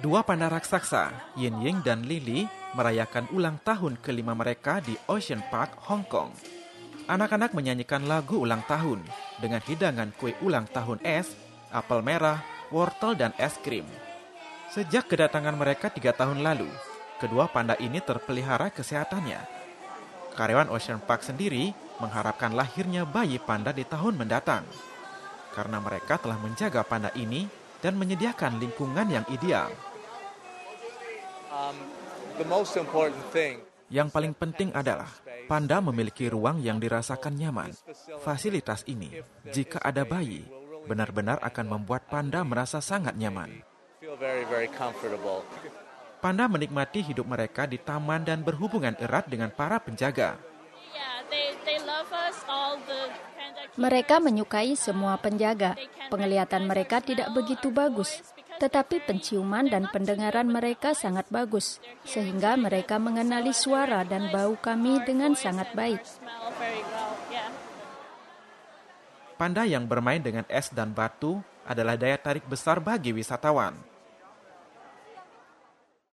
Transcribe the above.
Dua panda raksasa, Yin Ying dan Lily, merayakan ulang tahun kelima mereka di Ocean Park, Hong Kong. Anak-anak menyanyikan lagu ulang tahun dengan hidangan kue ulang tahun es, apel merah, wortel, dan es krim. Sejak kedatangan mereka tiga tahun lalu, kedua panda ini terpelihara kesehatannya. Karyawan Ocean Park sendiri mengharapkan lahirnya bayi panda di tahun mendatang. Karena mereka telah menjaga panda ini dan menyediakan lingkungan yang ideal. Um, yang paling penting adalah panda memiliki ruang yang dirasakan nyaman. Fasilitas ini, jika ada bayi, benar-benar akan membuat panda merasa sangat nyaman. Panda menikmati hidup mereka di taman dan berhubungan erat dengan para penjaga. Mereka menyukai semua penjaga. Penglihatan mereka tidak begitu bagus, tetapi penciuman dan pendengaran mereka sangat bagus, sehingga mereka mengenali suara dan bau kami dengan sangat baik. Panda yang bermain dengan es dan batu adalah daya tarik besar bagi wisatawan.